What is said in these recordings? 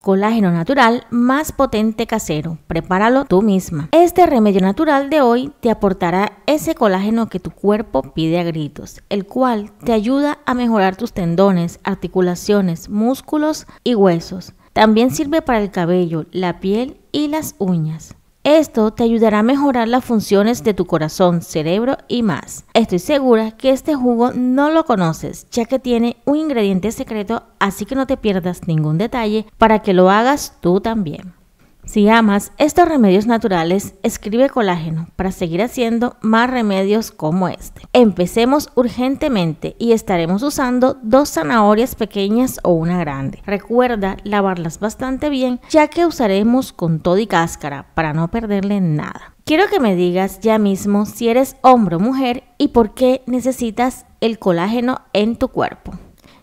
Colágeno natural más potente casero. Prepáralo tú misma. Este remedio natural de hoy te aportará ese colágeno que tu cuerpo pide a gritos, el cual te ayuda a mejorar tus tendones, articulaciones, músculos y huesos. También sirve para el cabello, la piel y las uñas. Esto te ayudará a mejorar las funciones de tu corazón, cerebro y más. Estoy segura que este jugo no lo conoces, ya que tiene un ingrediente secreto, así que no te pierdas ningún detalle para que lo hagas tú también. Si amas estos remedios naturales, escribe colágeno para seguir haciendo más remedios como este. Empecemos urgentemente y estaremos usando dos zanahorias pequeñas o una grande. Recuerda lavarlas bastante bien ya que usaremos con todo y cáscara para no perderle nada. Quiero que me digas ya mismo si eres hombre o mujer y por qué necesitas el colágeno en tu cuerpo.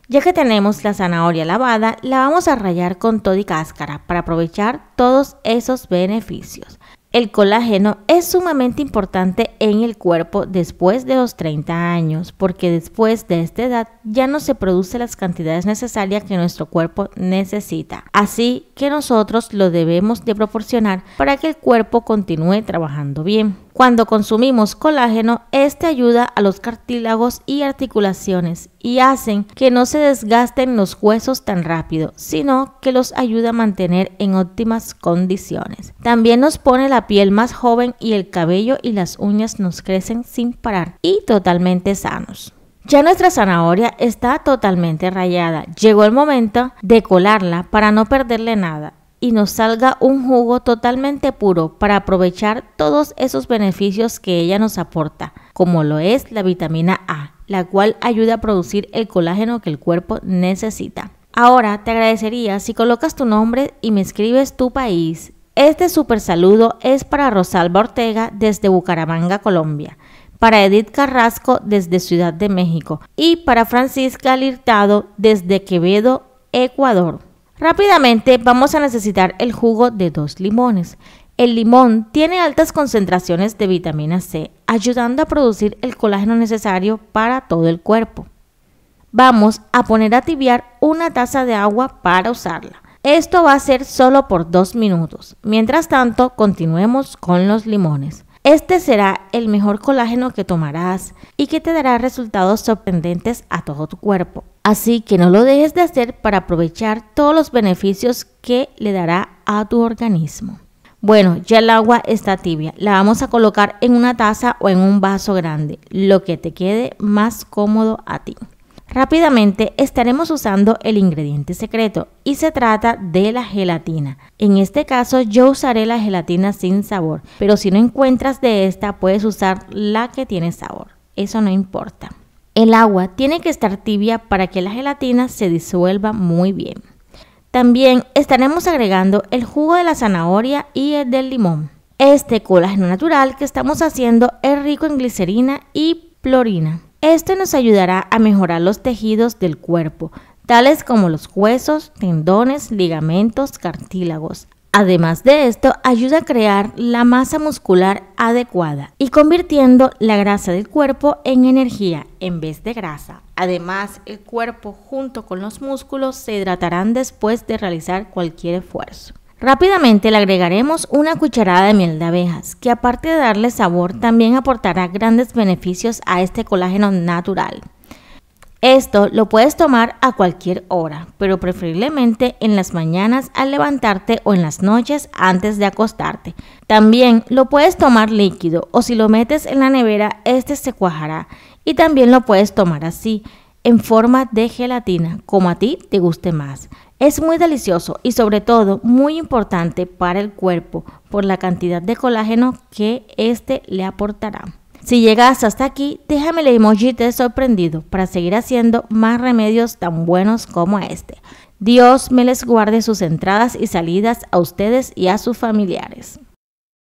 Ya que tenemos la zanahoria lavada, la vamos a rallar con todo y cáscara para aprovechar todos esos beneficios. El colágeno es sumamente importante en el cuerpo después de los 30 años, porque después de esta edad ya no se producen las cantidades necesarias que nuestro cuerpo necesita. Así que nosotros lo debemos de proporcionar para que el cuerpo continúe trabajando bien. Cuando consumimos colágeno, este ayuda a los cartílagos y articulaciones y hacen que no se desgasten los huesos tan rápido, sino que los ayuda a mantener en óptimas condiciones. También nos pone la piel más joven y el cabello y las uñas nos crecen sin parar y totalmente sanos. Ya nuestra zanahoria está totalmente rayada. Llegó el momento de colarla para no perderle nada y nos salga un jugo totalmente puro para aprovechar todos esos beneficios que ella nos aporta, como lo es la vitamina A, la cual ayuda a producir el colágeno que el cuerpo necesita. Ahora te agradecería si colocas tu nombre y me escribes tu país. Este super saludo es para Rosalba Ortega desde Bucaramanga, Colombia para Edith Carrasco desde Ciudad de México y para Francisca Lirtado desde Quevedo, Ecuador. Rápidamente vamos a necesitar el jugo de dos limones. El limón tiene altas concentraciones de vitamina C, ayudando a producir el colágeno necesario para todo el cuerpo. Vamos a poner a tibiar una taza de agua para usarla. Esto va a ser solo por dos minutos. Mientras tanto, continuemos con los limones. Este será el mejor colágeno que tomarás y que te dará resultados sorprendentes a todo tu cuerpo. Así que no lo dejes de hacer para aprovechar todos los beneficios que le dará a tu organismo. Bueno, ya el agua está tibia. La vamos a colocar en una taza o en un vaso grande, lo que te quede más cómodo a ti. Rápidamente estaremos usando el ingrediente secreto y se trata de la gelatina. En este caso yo usaré la gelatina sin sabor, pero si no encuentras de esta puedes usar la que tiene sabor. Eso no importa. El agua tiene que estar tibia para que la gelatina se disuelva muy bien. También estaremos agregando el jugo de la zanahoria y el del limón. Este colágeno natural que estamos haciendo es rico en glicerina y plorina. Esto nos ayudará a mejorar los tejidos del cuerpo, tales como los huesos, tendones, ligamentos, cartílagos. Además de esto, ayuda a crear la masa muscular adecuada y convirtiendo la grasa del cuerpo en energía en vez de grasa. Además, el cuerpo junto con los músculos se hidratarán después de realizar cualquier esfuerzo. Rápidamente le agregaremos una cucharada de miel de abejas, que aparte de darle sabor, también aportará grandes beneficios a este colágeno natural. Esto lo puedes tomar a cualquier hora, pero preferiblemente en las mañanas al levantarte o en las noches antes de acostarte. También lo puedes tomar líquido o si lo metes en la nevera, este se cuajará. Y también lo puedes tomar así, en forma de gelatina, como a ti te guste más. Es muy delicioso y sobre todo muy importante para el cuerpo por la cantidad de colágeno que éste le aportará. Si llegas hasta aquí, déjame el emoji de sorprendido para seguir haciendo más remedios tan buenos como este. Dios me les guarde sus entradas y salidas a ustedes y a sus familiares.